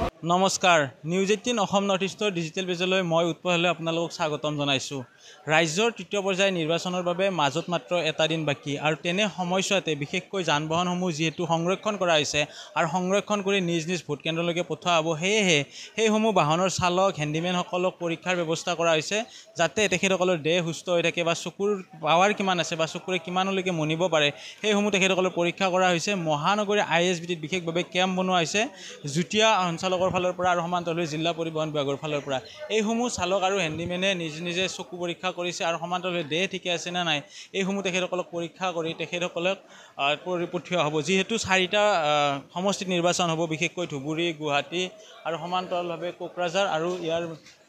Wow. নমস্কাৰ news eighteen Assam north ইষ্টৰ digital পেজলৈ মই উৎপলে আপোনালোকক স্বাগতম জনাইছোঁ ৰাজ্যৰ তৃতীয় পৰ্যায়ৰ নিৰ্বাচনৰ বাবে মাজত মাত্ৰ এটা দিন বাকী আৰু তেনে সময়ছোৱাতে বিশেষকৈ যান বাহনসমূহ যিহেতু সংৰক্ষণ কৰা হৈছে আৰু সংৰক্ষণ কৰি নিজ নিজ ভোটকেন্দ্ৰলৈকে পঠোৱা হ'ব সেয়েহে সেইসমূহ বাহনৰ চালক হেণ্ডিমেনসকলক পৰীক্ষাৰ ব্যৱস্থা কৰা হৈছে যাতে তেখেতসকলৰ দেহ সুস্থ হৈ থাকে বা চকুৰ পাৱাৰ কিমান আছে বা চকুৰে কিমানলৈকে মনিব পাৰে সেইসমূহ তেখেতসকলৰ পৰীক্ষা কৰা হৈছে মহানগৰী মহানগৰী আই এস বিটিত বিশেষভাৱে কেম্প বনোৱা হৈছে যুটীয়া সঞ্চালকৰ বিভাগৰ ফালৰ পৰা আৰু সমান্তৰালভাৱে জিলা পৰিবহণ বিভাগৰ ফালৰ পৰা এইসমূহ চালক আৰু হেণ্ডিমেনে নিজ নিজে চকু পৰীক্ষা কৰিছে আৰু সমান্তৰালভাৱে দেহ ঠিকে আছে নে নাই এইসমূহ তেখেতসকলক পৰীক্ষা কৰি তেখেতসকলক পঠিওৱা হ'ব যিহেতু চাৰিটা সমষ্টিত নিৰ্বাচন হ'ব বিশেষকৈ ধুবুৰী গুৱাহাটী আৰু সমান্তৰালভাৱে কোকৰাঝাৰ আৰু ইয়াৰ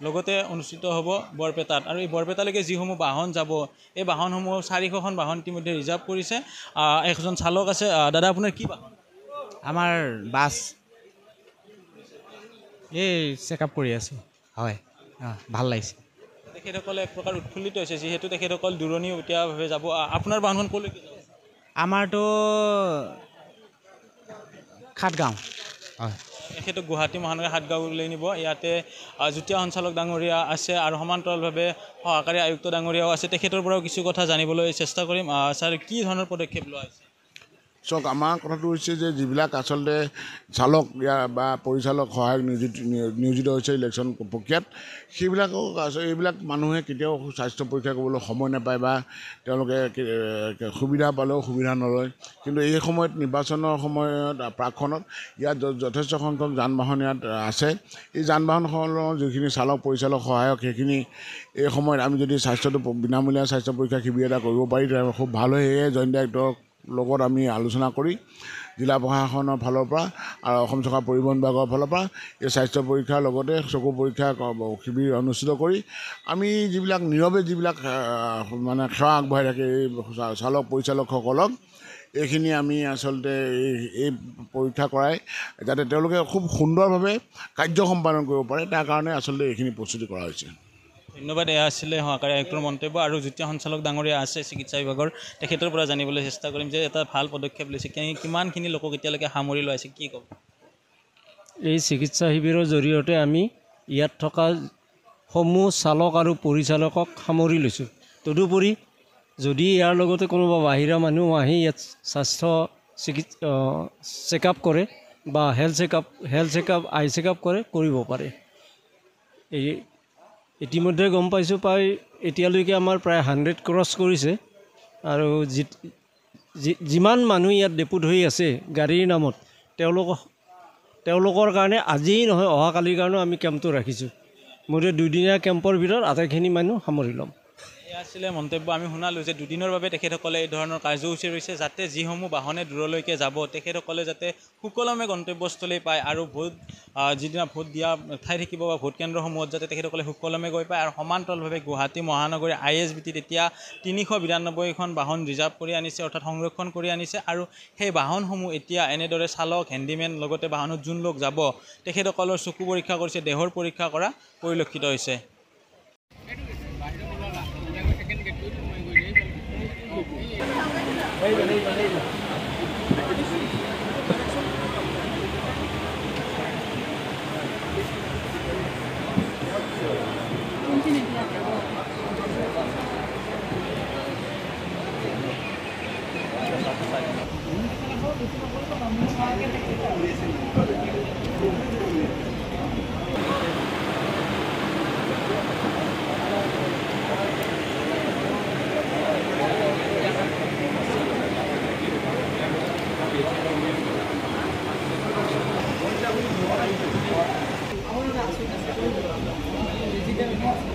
লগতে অনুষ্ঠিত হ'ব বৰপেটাত আৰু এই বৰপেটালৈকে যিসমূহ বাহন যাব এই বাহনসমূহ চাৰিশখন বাহন ইতিমধ্যে ৰিজাৰ্ভ কৰিছে এজন চালক আছে দাদা আপোনাৰ কি বাহন আমাৰ বাছ এই চেকআপ কৰি আছোঁ হয় ভাল লাগিছে তেখেতসকলে এক প্ৰকাৰ উৎফুল্লিত হৈছে যিহেতু তেখেতসকল দূৰণিভাৱে যাব আপোনাৰ বাহন ক'লৈ আমাৰতো খাটগাঁও হয় তেখেতক গুৱাহাটী মহানগৰী হাটগাঁওলৈ নিব ইয়াতে যুটীয়া সঞ্চালক ডাঙৰীয়া আছে আৰু সমান্তৰালভাৱে সহকাৰী আয়ুক্ত ডাঙৰীয়াও আছে তেখেতৰ পৰাও কিছু কথা জানিবলৈ চেষ্টা কৰিম ছাৰ কি ধৰণৰ পদক্ষেপ লোৱা হৈছে চাওক আমাৰ কথাটো হৈছে যে যিবিলাক আচলতে চালক ইয়াৰ বা পৰিচালক সহায়ক নিয়োজিত নিয়োজিত হৈছে ইলেকশ্যন প্ৰক্ৰিয়াত সেইবিলাকক এইবিলাক মানুহে কেতিয়াও স্বাস্থ্য পৰীক্ষা কৰিবলৈ সময় নাপায় বা তেওঁলোকে সুবিধা পালেও সুবিধা নলয় কিন্তু এই সময়ত নিৰ্বাচনৰ সময়ত প্ৰাকখনত ইয়াত যথেষ্ট সংখ্যক যান বাহন ইয়াত আছে এই যান বাহনসকলৰ যিখিনি চালক পৰিচালক সহায়ক সেইখিনি এই সময়ত আমি যদি স্বাস্থ্যটো বিনামূলীয়া স্বাস্থ্য পৰীক্ষা শিবিৰ এটা কৰিব পাৰি খুব ভাল হয় সেয়ে জইণ্ট ডাইৰেক্টৰক লগত আমি আলোচনা কৰি জিলা প্ৰশাসনৰ ফালৰ পৰা আৰু অসম চৰকাৰ পৰিবহণ বিভাগৰ ফালৰ পৰা এই স্বাস্থ্য পৰীক্ষাৰ লগতে চকু পৰীক্ষা শিবিৰ অনুষ্ঠিত কৰি আমি যিবিলাক নীৰৱে যিবিলাক মানে সেৱা আগবঢ়াই থাকে এই চালক পৰিচালকসকলক এইখিনি আমি আচলতে এই এই পৰীক্ষা কৰাই যাতে তেওঁলোকে খুব সুন্দৰভাৱে কাৰ্য সম্পাদন কৰিব পাৰে তাৰ কাৰণে আচলতে এইখিনি প্ৰস্তুতি কৰা হৈছে ধন্যবাদ এয়া আছিলে সহকাৰী আয়ুক্তৰ মন্তব্য আৰু যেতিয়া সঞ্চালক ডাঙৰীয়া আছে চিকিৎসা বিভাগৰ তেখেতৰ পৰা জানিবলৈ চেষ্টা কৰিম যে এটা ভাল পদক্ষেপ লৈছে কিমানখিনি লোকক এতিয়ালৈকে সামৰি লৈছে কি ক'ব এই চিকিৎসা শিবিৰৰ জৰিয়তে আমি ইয়াত থকা সমূহ চালক আৰু পৰিচালকক সামৰি লৈছোঁ তদুপৰি যদি ইয়াৰ লগতে কোনোবা বাহিৰা মানুহ আহি ইয়াত স্বাস্থ্য চিকি চেকআপ কৰে বা health checkup health checkup eye checkup কৰে কৰিব পাৰে এই ইতিমধ্যে গম পাইছোঁ প্ৰায় এতিয়ালৈকে আমাৰ প্ৰায় হাণ্ড্ৰেড ক্ৰছ কৰিছে আৰু যি যি যিমান মানুহ ইয়াত ডেপুট হৈ আছে গাড়ীৰ নামত তেওঁলোক তেওঁলোকৰ কাৰণে আজিয়েই নহয় অহাকালিৰ কাৰণেও আমি কেম্পটো ৰাখিছোঁ মুঠতে দুদিনীয়া কেম্পৰ ভিতৰত আটাইখিনি মানুহ সামৰি ল'ম আছিলে মন্তব্য আমি শুনালোঁ যে দুদিনৰ বাবে তেখেতসকলে এই ধৰণৰ কাৰ্যসূচী ৰৈছে যাতে যিসমূহ বাহনে দূৰলৈকে যাব তেখেতসকলে যাতে সুকলমে গন্তব্যস্থলী পায় আৰু ভোট যিদিনা ভোট দিয়া ঠাই থাকিব বা ভোটকেন্দ্ৰসমূহত যাতে তেখেতসকলে সুকলমে গৈ পায় আৰু সমান্তৰালভাৱে গুৱাহাটী মহানগৰী আই এছ বি টিত এতিয়া তিনিশ বিৰান্নব্বৈখন বাহন ৰিজাৰ্ভ কৰি আনিছে অৰ্থাৎ সংৰক্ষণ কৰি আনিছে আৰু সেই বাহনসমূহ এতিয়া এনেদৰে চালক হেণ্ডিমেন লগতে বাহনত যোন লোক যাব তেখেতসকলৰ চকু পৰীক্ষা কৰিছে দেহৰ পৰীক্ষা কৰা পৰিলক্ষিত হৈছে Leila, Leila, Leila. Thank you. class with